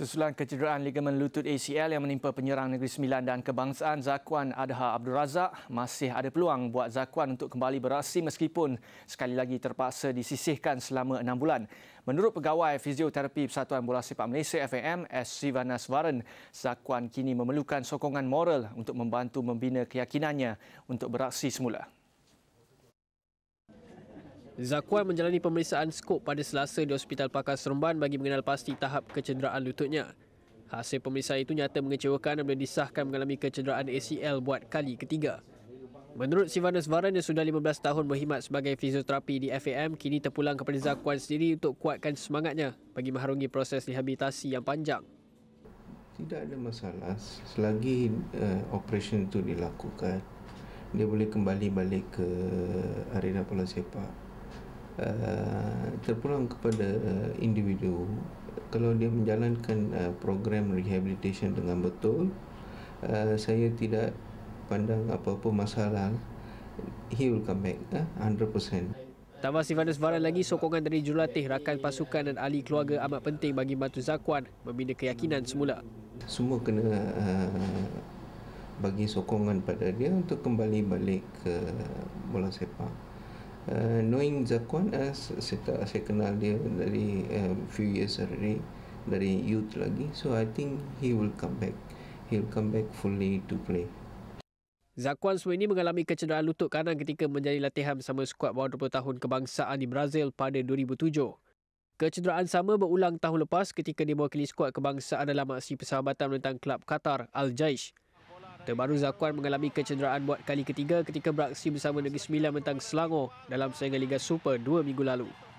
Susulan kecederaan ligamen lutut ACL yang menimpa penyerang Negeri Sembilan dan Kebangsaan Zakwan Adha Abdul Razak masih ada peluang buat Zakwan untuk kembali beraksi meskipun sekali lagi terpaksa disisihkan selama enam bulan. Menurut pegawai fizioterapi Persatuan Bola Sepak Malaysia FAM S. Sivanas Varen, Zakwan kini memerlukan sokongan moral untuk membantu membina keyakinannya untuk beraksi semula. Zakwan menjalani pemeriksaan skop pada selasa di Hospital Pakar Seremban bagi mengenal pasti tahap kecederaan lututnya. Hasil pemeriksaan itu nyata mengecewakan dan boleh disahkan mengalami kecederaan ACL buat kali ketiga. Menurut Sivanus Varan yang sudah 15 tahun berkhidmat sebagai fizioterapi di FAM, kini terpulang kepada Zakwan sendiri untuk kuatkan semangatnya bagi mengharungi proses rehabilitasi yang panjang. Tidak ada masalah selagi uh, eh, operasi itu dilakukan. Dia boleh kembali balik ke arena bola sepak uh, terpulang kepada uh, individu kalau dia menjalankan uh, program rehabilitasi dengan betul uh, saya tidak pandang apa-apa masalah he will come back uh, 100% Tambah Sivanus Varan lagi, sokongan dari jurulatih, rakan pasukan dan ahli keluarga amat penting bagi Batu Zakwan membina keyakinan semula. Semua kena uh, bagi sokongan pada dia untuk kembali balik ke bola sepak uh, knowing Zakwan as eh, saya, saya kenal dia dari uh, few years already dari youth lagi so I think he will come back he'll come back fully to play Zakwan Suwe ini mengalami kecederaan lutut kanan ketika menjadi latihan bersama skuad bawah 20 tahun kebangsaan di Brazil pada 2007. Kecederaan sama berulang tahun lepas ketika dia mewakili skuad kebangsaan dalam aksi persahabatan menentang klub Qatar Al-Jaish. Terbaru Zakuan mengalami kecederaan buat kali ketiga ketika beraksi bersama Negeri Sembilan Mentang Selangor dalam saingan Liga Super dua minggu lalu.